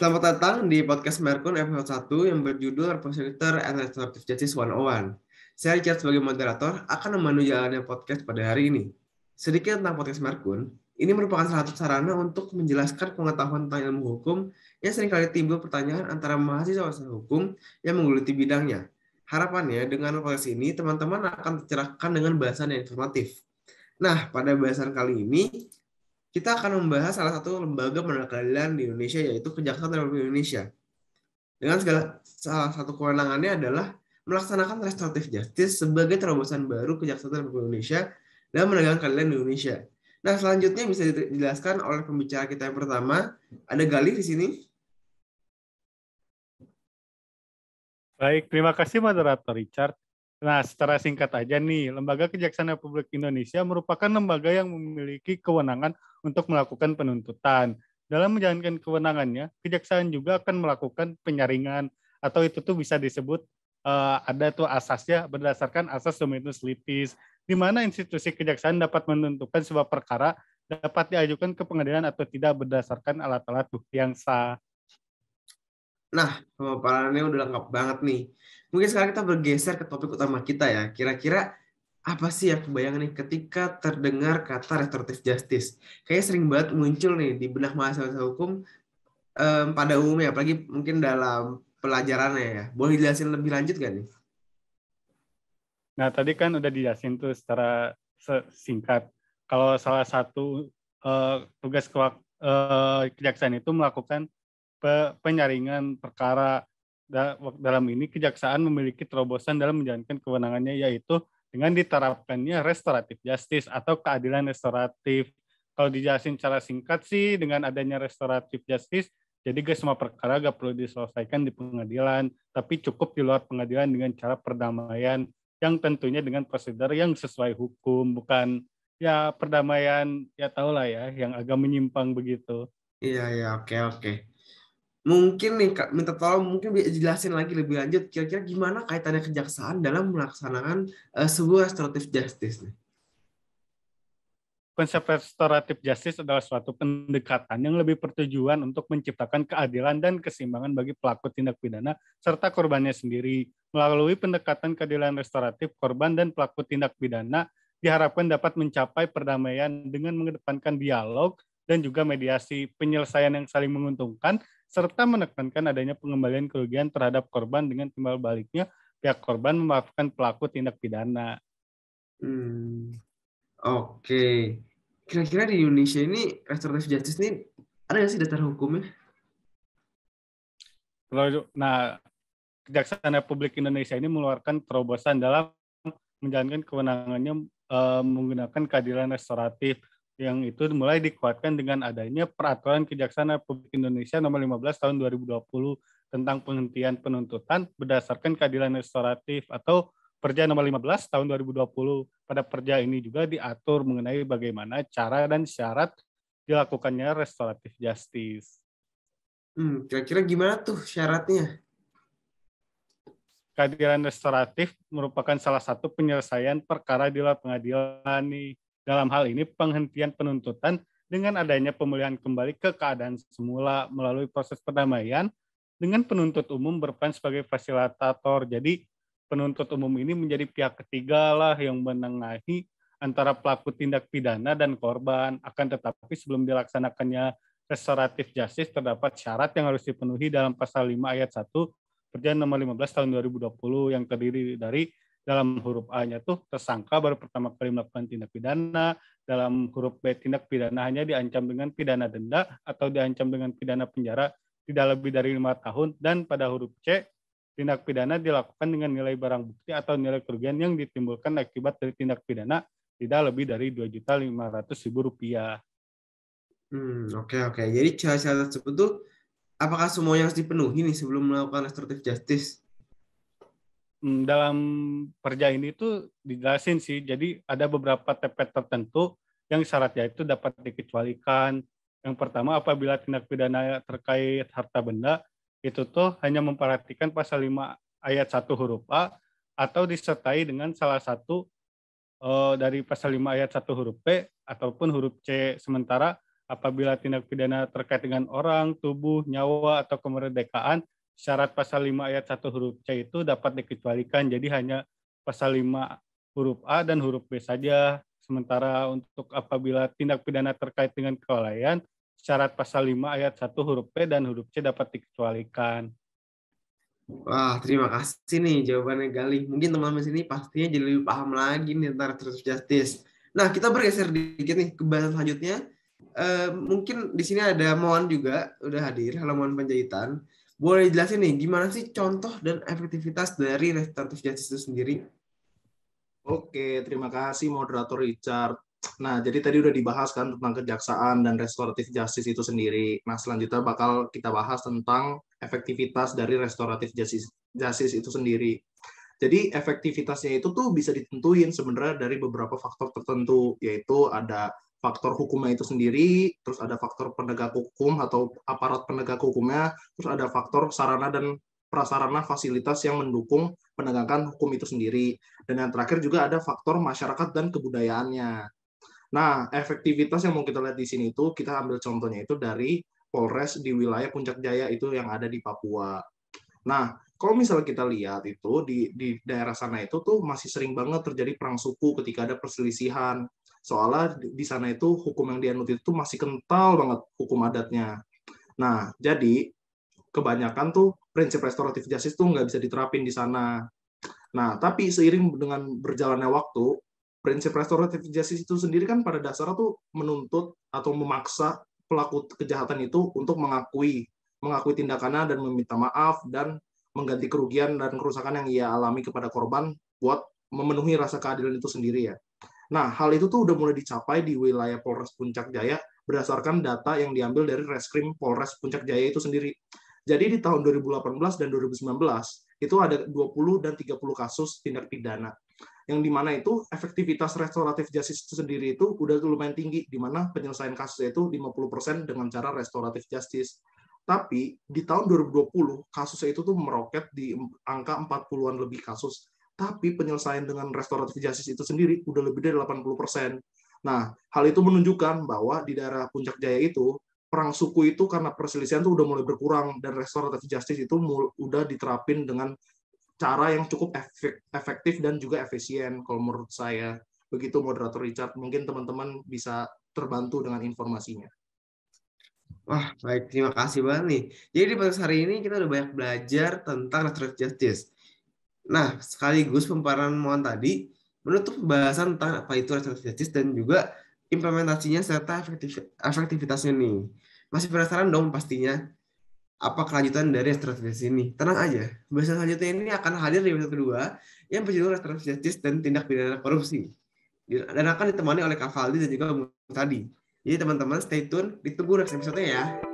Selamat datang di podcast Merkun episode 1 yang berjudul Repositor and Restorative Justice 101. Saya Richard sebagai moderator akan memandu jalannya podcast pada hari ini. Sedikit tentang podcast Merkun, ini merupakan salah satu sarana untuk menjelaskan pengetahuan tentang ilmu hukum yang seringkali timbul pertanyaan antara mahasiswa hukum yang menggeluti bidangnya. Harapannya dengan podcast ini teman-teman akan tercerahkan dengan bahasan yang informatif. Nah, pada bahasan kali ini kita akan membahas salah satu lembaga pengadilan di Indonesia yaitu Kejaksaan Republik Indonesia. Dengan segala salah satu kewenangannya adalah melaksanakan restoratif justice sebagai terobosan baru Kejaksaan Republik Indonesia dalam menegakkan keadilan di Indonesia. Nah, selanjutnya bisa dijelaskan oleh pembicara kita yang pertama. Ada Galih di sini. Baik, terima kasih moderator Richard. Nah, secara singkat aja nih, Lembaga Kejaksaan Republik Indonesia merupakan lembaga yang memiliki kewenangan untuk melakukan penuntutan. Dalam menjalankan kewenangannya, kejaksaan juga akan melakukan penyaringan atau itu tuh bisa disebut uh, ada tuh asasnya berdasarkan asas dominus litis, di mana institusi kejaksaan dapat menentukan sebuah perkara dapat diajukan ke pengadilan atau tidak berdasarkan alat-alat bukti yang sah. Nah, pemaparannya udah lengkap banget nih. Mungkin sekarang kita bergeser ke topik utama kita ya. Kira-kira apa sih yang kebayangan nih ketika terdengar kata restoratif justice? Kayaknya sering banget muncul nih di benak mahasiswa hukum um, pada umumnya, apalagi mungkin dalam pelajarannya ya. Boleh dijelasin lebih lanjut gak nih? Nah, tadi kan udah dijelasin tuh secara singkat. Kalau salah satu uh, tugas ke, uh, eh, kejaksaan itu melakukan penyaringan perkara dalam ini kejaksaan memiliki terobosan dalam menjalankan kewenangannya yaitu dengan diterapkannya restoratif justice atau keadilan restoratif. Kalau dijelasin secara singkat sih dengan adanya restoratif justice, jadi guys semua perkara gak perlu diselesaikan di pengadilan, tapi cukup di luar pengadilan dengan cara perdamaian yang tentunya dengan prosedur yang sesuai hukum, bukan ya perdamaian ya tau lah ya yang agak menyimpang begitu. Iya iya oke oke mungkin nih Kak, minta tolong mungkin bisa jelasin lagi lebih lanjut kira-kira gimana kaitannya kejaksaan dalam melaksanakan uh, sebuah restoratif justice nih. Konsep restoratif justice adalah suatu pendekatan yang lebih bertujuan untuk menciptakan keadilan dan keseimbangan bagi pelaku tindak pidana serta korbannya sendiri. Melalui pendekatan keadilan restoratif, korban dan pelaku tindak pidana diharapkan dapat mencapai perdamaian dengan mengedepankan dialog dan juga mediasi penyelesaian yang saling menguntungkan serta menekankan adanya pengembalian kerugian terhadap korban dengan timbal baliknya pihak korban memaafkan pelaku tindak pidana. Hmm. Oke. Okay. Kira-kira di Indonesia ini restoratif justice ini ada nggak sih dasar hukumnya? Nah, Kejaksaan Republik Indonesia ini mengeluarkan terobosan dalam menjalankan kewenangannya e, menggunakan keadilan restoratif yang itu mulai dikuatkan dengan adanya peraturan Kejaksaan Republik Indonesia nomor 15 tahun 2020 tentang penghentian penuntutan berdasarkan keadilan restoratif atau Perja nomor 15 tahun 2020 pada perja ini juga diatur mengenai bagaimana cara dan syarat dilakukannya restoratif justice. kira hmm, kira-kira gimana tuh syaratnya? Keadilan restoratif merupakan salah satu penyelesaian perkara di luar pengadilan nih dalam hal ini penghentian penuntutan dengan adanya pemulihan kembali ke keadaan semula melalui proses perdamaian dengan penuntut umum berperan sebagai fasilitator. Jadi penuntut umum ini menjadi pihak ketiga lah yang menengahi antara pelaku tindak pidana dan korban. Akan tetapi sebelum dilaksanakannya restoratif justice terdapat syarat yang harus dipenuhi dalam pasal 5 ayat 1 Perjanjian nomor 15 tahun 2020 yang terdiri dari dalam huruf A-nya tuh tersangka baru pertama kali melakukan tindak pidana, dalam huruf B tindak pidana hanya diancam dengan pidana denda atau diancam dengan pidana penjara tidak lebih dari lima tahun dan pada huruf C tindak pidana dilakukan dengan nilai barang bukti atau nilai kerugian yang ditimbulkan akibat dari tindak pidana tidak lebih dari dua juta lima ratus ribu rupiah. Hmm oke okay, oke okay. jadi syarat-syarat tersebut tuh apakah semuanya harus dipenuhi nih sebelum melakukan restoratif justice? Hmm, dalam perja ini itu dijelasin sih. Jadi ada beberapa tepet tertentu yang syaratnya itu dapat dikecualikan. Yang pertama apabila tindak pidana terkait harta benda itu tuh hanya memperhatikan pasal 5 ayat 1 huruf A atau disertai dengan salah satu uh, dari pasal 5 ayat 1 huruf p ataupun huruf C. Sementara apabila tindak pidana terkait dengan orang, tubuh, nyawa, atau kemerdekaan syarat pasal 5 ayat 1 huruf C itu dapat dikecualikan. Jadi hanya pasal 5 huruf A dan huruf B saja. Sementara untuk apabila tindak pidana terkait dengan kelalaian, syarat pasal 5 ayat 1 huruf P dan huruf C dapat dikecualikan. Wah, terima kasih nih jawabannya Galih. Mungkin teman-teman sini pastinya jadi lebih paham lagi nih tentang restoratif justice. Nah, kita bergeser dikit nih ke bahasan selanjutnya. E, mungkin di sini ada Mohon juga udah hadir. Halo Mohon Penjahitan. Boleh jelasin nih, gimana sih contoh dan efektivitas dari restoratif justice itu sendiri? Oke, terima kasih moderator Richard. Nah, jadi tadi udah dibahas kan tentang kejaksaan dan restoratif justice itu sendiri. Nah, selanjutnya bakal kita bahas tentang efektivitas dari restoratif justice, justice itu sendiri. Jadi efektivitasnya itu tuh bisa ditentuin sebenarnya dari beberapa faktor tertentu, yaitu ada faktor hukumnya itu sendiri, terus ada faktor penegak hukum atau aparat penegak hukumnya, terus ada faktor sarana dan prasarana fasilitas yang mendukung penegakan hukum itu sendiri. Dan yang terakhir juga ada faktor masyarakat dan kebudayaannya. Nah, efektivitas yang mau kita lihat di sini itu kita ambil contohnya itu dari Polres di wilayah Puncak Jaya itu yang ada di Papua. Nah, kalau misalnya kita lihat itu di di daerah sana itu tuh masih sering banget terjadi perang suku ketika ada perselisihan Soalnya di sana itu hukum yang dianut itu masih kental banget hukum adatnya. Nah, jadi kebanyakan tuh prinsip restoratif justice tuh nggak bisa diterapin di sana. Nah, tapi seiring dengan berjalannya waktu, prinsip restoratif justice itu sendiri kan pada dasarnya tuh menuntut atau memaksa pelaku kejahatan itu untuk mengakui mengakui tindakannya dan meminta maaf dan mengganti kerugian dan kerusakan yang ia alami kepada korban buat memenuhi rasa keadilan itu sendiri ya. Nah, hal itu tuh udah mulai dicapai di wilayah Polres Puncak Jaya berdasarkan data yang diambil dari Reskrim Polres Puncak Jaya itu sendiri. Jadi di tahun 2018 dan 2019 itu ada 20 dan 30 kasus tindak pidana. Yang dimana itu efektivitas restoratif justice itu sendiri itu udah lumayan tinggi, di mana penyelesaian kasus itu 50% dengan cara restoratif justice. Tapi di tahun 2020 kasus itu tuh meroket di angka 40-an lebih kasus tapi penyelesaian dengan restoratif justice itu sendiri udah lebih dari 80%. persen. Nah, hal itu menunjukkan bahwa di daerah Puncak Jaya itu perang suku itu karena perselisihan itu udah mulai berkurang dan restoratif justice itu mul- udah diterapin dengan cara yang cukup efektif dan juga efisien kalau menurut saya. Begitu moderator Richard, mungkin teman-teman bisa terbantu dengan informasinya. Wah, baik. Terima kasih banget nih. Jadi di hari ini kita udah banyak belajar tentang restoratif justice. Nah, sekaligus pemaparan tadi menutup pembahasan tentang apa itu restoratif justice dan juga implementasinya serta efektif, efektivitasnya nih. Masih penasaran dong pastinya apa kelanjutan dari restoratif justice ini. Tenang aja, bahasan selanjutnya ini akan hadir di episode kedua yang berjudul restoratif justice dan tindak pidana korupsi. Dan akan ditemani oleh Kak Valdi dan juga Bung Tadi. Jadi teman-teman stay tune, ditunggu next episode-nya ya.